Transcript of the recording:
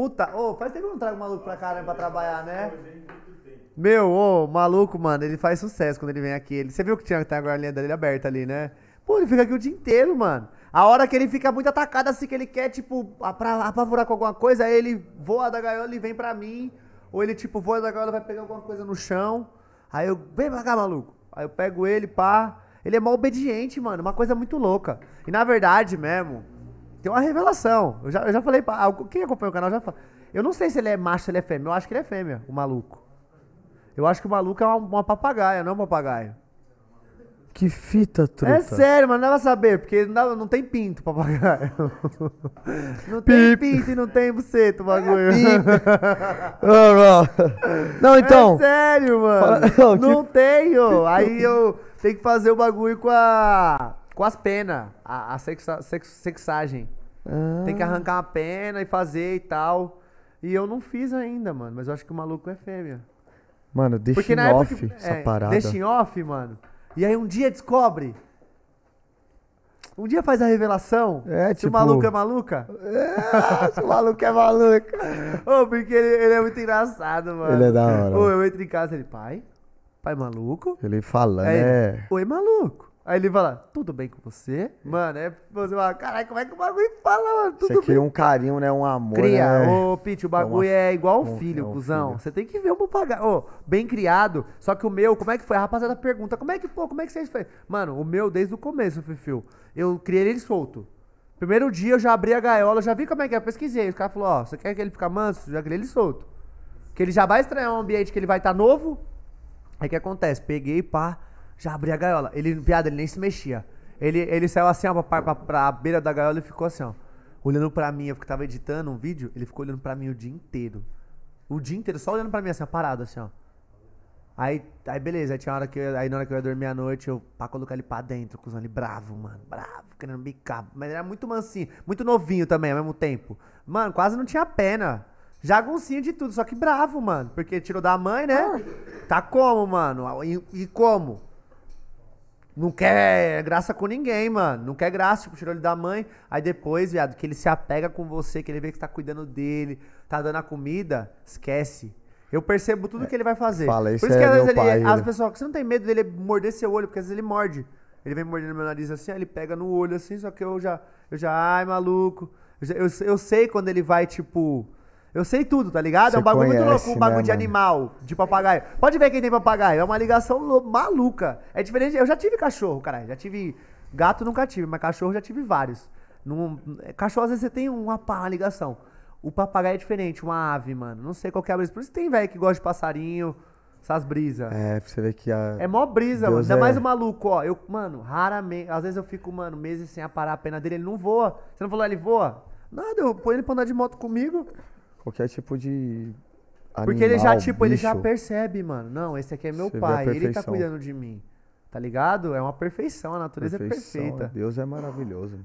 Puta, ô, oh, faz tempo que eu não trago maluco pra caramba né, pra trabalhar, né? Meu, ô, oh, maluco, mano, ele faz sucesso quando ele vem aqui. Ele, você viu que tinha até a galinha dele aberta ali, né? Pô, ele fica aqui o dia inteiro, mano. A hora que ele fica muito atacado, assim, que ele quer, tipo, apavorar com alguma coisa, aí ele voa da gaiola e vem pra mim. Ou ele, tipo, voa da gaiola, vai pegar alguma coisa no chão. Aí eu, vem pra cá, maluco. Aí eu pego ele, pá. Ele é mó obediente, mano. Uma coisa muito louca. E na verdade mesmo, tem uma revelação. Eu já, eu já falei pra. Ah, quem acompanha o canal já fala. Eu não sei se ele é macho, se ele é fêmea. Eu acho que ele é fêmea, o maluco. Eu acho que o maluco é uma, uma papagaia, não é um papagaio. Que fita, truta. É sério, mas não dá pra saber, porque não, dá, não tem pinto, papagaio. Não tem pinto e não tem você, tu bagulho. É não, não, é então. É sério, mano. Fala, não, que... não tenho. Aí eu tenho que fazer o bagulho com a com as penas, a, a sexa, sex, sexagem. Ah. Tem que arrancar uma pena e fazer e tal. E eu não fiz ainda, mano, mas eu acho que o maluco é fêmea. Mano, deixa Porque em off essa é, parada. Deixa em off, mano. E aí um dia descobre. Um dia faz a revelação. É, se tipo... o maluco é maluca. É, se o maluco é maluca. oh, porque ele, ele, é muito engraçado, mano. Ele é da hora. Ô, oh, eu entro em casa, ele, pai? Pai maluco? Ele fala, é. Oi, maluco. Aí ele fala, tudo bem com você? Mano, é você fala, caralho, como é que o bagulho fala, mano? Tudo você cria é um carinho, né? Um amor. Cria. Né? Ô, Pete, o é bagulho é, uma... é igual um, filho, é um cuzão. Filho. Você tem que ver o papagaio. Ô, bem criado. Só que o meu, como é que foi? A rapaziada pergunta, como é que, pô, como é que vocês fez? Mano, o meu, desde o começo, Fifio, eu criei ele solto. Primeiro dia eu já abri a gaiola, já vi como é que é, pesquisei. O cara falou, ó, você quer que ele fique manso? Já criei ele solto. Que ele já vai estranhar um ambiente que ele vai estar tá novo. Aí o que acontece? Peguei, pá já abri a gaiola. Ele, piada, ele nem se mexia. Ele, ele saiu assim, ó, pra, pra, pra beira da gaiola e ficou assim, ó. Olhando pra mim, eu tava editando um vídeo, ele ficou olhando pra mim o dia inteiro. O dia inteiro, só olhando pra mim assim, ó, parado assim, ó. Aí, aí beleza, aí tinha hora que eu, aí na hora que eu ia dormir à noite, eu pra colocar ele pra dentro, cuzão, ali, bravo, mano, bravo, querendo bicar. Mas ele era muito mansinho, muito novinho também ao mesmo tempo. Mano, quase não tinha pena. Jaguncinho de tudo, só que bravo, mano. Porque tirou da mãe, né? Tá como, mano? E, e como? Não quer graça com ninguém, mano. Não quer graça, tipo, tirou ele da mãe. Aí depois, viado, que ele se apega com você, que ele vê que você tá cuidando dele, tá dando a comida, esquece. Eu percebo tudo é, que ele vai fazer. Fala, isso Por isso é que às vezes ele, pai, as né? pessoas, você não tem medo dele morder seu olho, porque às vezes ele morde. Ele vem mordendo meu nariz assim, aí ele pega no olho assim, só que eu já, eu já, ai, maluco. Eu, eu, eu sei quando ele vai, tipo, eu sei tudo, tá ligado? é um bagulho conhece, muito louco, um bagulho né, de mano? animal, de papagaio. Pode ver quem tem papagaio, é uma ligação maluca. É diferente, eu já tive cachorro, caralho. Já tive gato, nunca tive, mas cachorro já tive vários. Num, cachorro, às vezes, você tem uma, pá, uma ligação. O papagaio é diferente, uma ave, mano. Não sei qual que é a brisa. Por isso tem velho que gosta de passarinho, essas brisas. É, pra você ver que a. É mó brisa, Deus mano. Ainda é... mais o maluco, ó. Eu, mano, raramente. Às vezes eu fico, mano, meses sem aparar a pena dele, ele não voa. Você não falou, ah, ele voa? Nada, eu ponho ele pra andar de moto comigo qualquer tipo de. Animal, Porque ele já, tipo, bicho. ele já percebe, mano. Não, esse aqui é meu Você pai, ele tá cuidando de mim. Tá ligado? É uma perfeição, a natureza é perfeição, é perfeita. Deus é maravilhoso.